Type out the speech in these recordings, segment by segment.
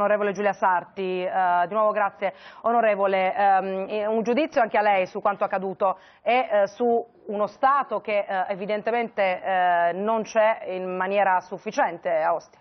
Onorevole Giulia Sarti, eh, di nuovo grazie. Onorevole, ehm, un giudizio anche a lei su quanto accaduto e eh, su uno Stato che eh, evidentemente eh, non c'è in maniera sufficiente a Ostia.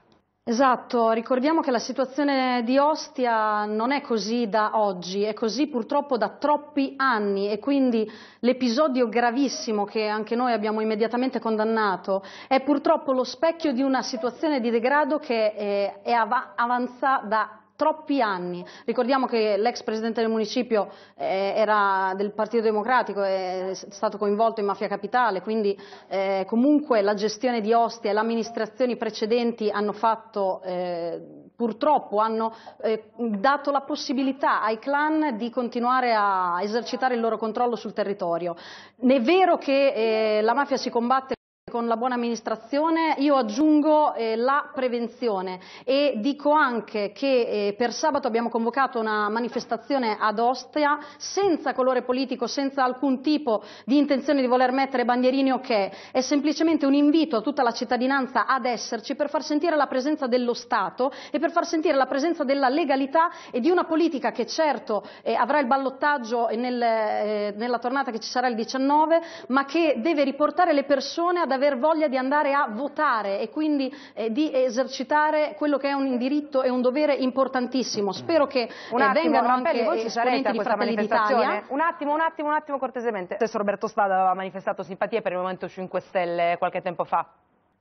Esatto, ricordiamo che la situazione di Ostia non è così da oggi, è così purtroppo da troppi anni e quindi l'episodio gravissimo che anche noi abbiamo immediatamente condannato è purtroppo lo specchio di una situazione di degrado che eh, è avanza da anni troppi anni. Ricordiamo che l'ex presidente del municipio eh, era del Partito Democratico, è stato coinvolto in Mafia Capitale, quindi eh, comunque la gestione di Ostia e le amministrazioni precedenti hanno fatto, eh, purtroppo, hanno eh, dato la possibilità ai clan di continuare a esercitare il loro controllo sul territorio. N è vero che eh, la mafia si combatte con la buona amministrazione io aggiungo eh, la prevenzione e dico anche che eh, per sabato abbiamo convocato una manifestazione ad Ostia senza colore politico, senza alcun tipo di intenzione di voler mettere bandierini o okay. che, è semplicemente un invito a tutta la cittadinanza ad esserci per far sentire la presenza dello Stato e per far sentire la presenza della legalità e di una politica che certo eh, avrà il ballottaggio nel, eh, nella tornata che ci sarà il 19, ma che deve riportare le persone ad avere aver voglia di andare a votare e quindi eh, di esercitare quello che è un diritto e un dovere importantissimo. Mm. Spero che un eh, attimo, vengano Rampelli, anche esponenti di Fratelli d'Italia. Un attimo, un attimo, un attimo cortesemente. Stesso Roberto Spada aveva manifestato simpatie per il Movimento 5 Stelle qualche tempo fa.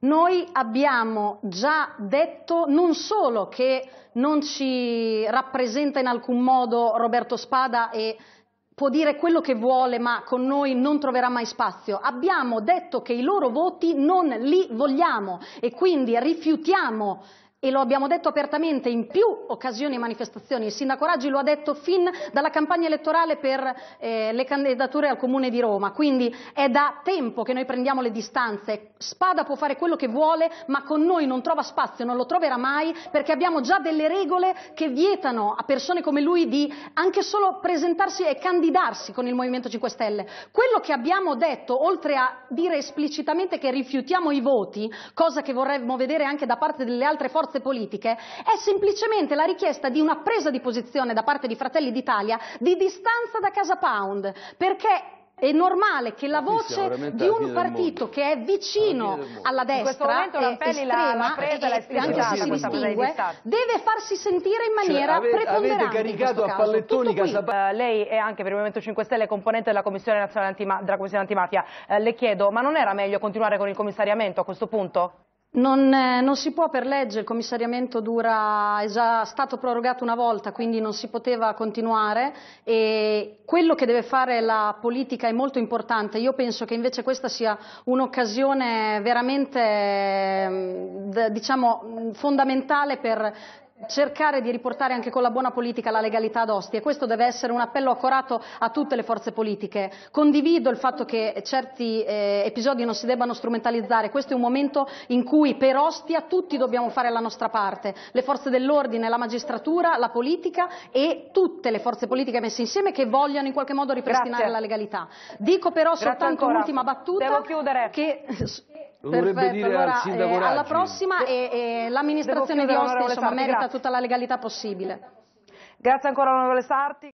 Noi abbiamo già detto non solo che non ci rappresenta in alcun modo Roberto Spada e può dire quello che vuole ma con noi non troverà mai spazio. Abbiamo detto che i loro voti non li vogliamo e quindi rifiutiamo e lo abbiamo detto apertamente in più occasioni e manifestazioni. Il sindaco Raggi lo ha detto fin dalla campagna elettorale per eh, le candidature al Comune di Roma. Quindi è da tempo che noi prendiamo le distanze. Spada può fare quello che vuole, ma con noi non trova spazio, non lo troverà mai, perché abbiamo già delle regole che vietano a persone come lui di anche solo presentarsi e candidarsi con il Movimento 5 Stelle. Quello che abbiamo detto, oltre a dire esplicitamente che rifiutiamo i voti, cosa che vorremmo vedere anche da parte delle altre forze, forze politiche è semplicemente la richiesta di una presa di posizione da parte di Fratelli d'Italia di distanza da Casa Pound, perché è normale che la voce di un partito che è vicino alla destra e eh, estrema la, presa, e, anche se si distingue deve farsi sentire in cioè, maniera cioè, avete, preponderante avete caricato a pallettoni uh, lei è anche per il Movimento 5 Stelle componente della Commissione Nazionale Antima della Commissione Antimafia uh, le chiedo ma non era meglio continuare con il commissariamento a questo punto? Non, eh, non, si può per legge, il commissariamento dura, è già stato prorogato una volta, quindi non si poteva continuare e quello che deve fare la politica è molto importante. Io penso che invece questa sia un'occasione veramente mm, diciamo, mm, fondamentale per cercare di riportare anche con la buona politica la legalità ad Ostia. Questo deve essere un appello accorato a tutte le forze politiche. Condivido il fatto che certi eh, episodi non si debbano strumentalizzare. Questo è un momento in cui per Ostia tutti dobbiamo fare la nostra parte. Le forze dell'ordine, la magistratura, la politica e tutte le forze politiche messe insieme che vogliano in qualche modo ripristinare Grazie. la legalità. Dico però Grazie soltanto un'ultima battuta. Devo chiudere. Che dovrebbe dire allora, al sindaco eh, Alla prossima e, e l'amministrazione di Ostia merita tutta la legalità possibile. Grazie ancora onorevole Sarti.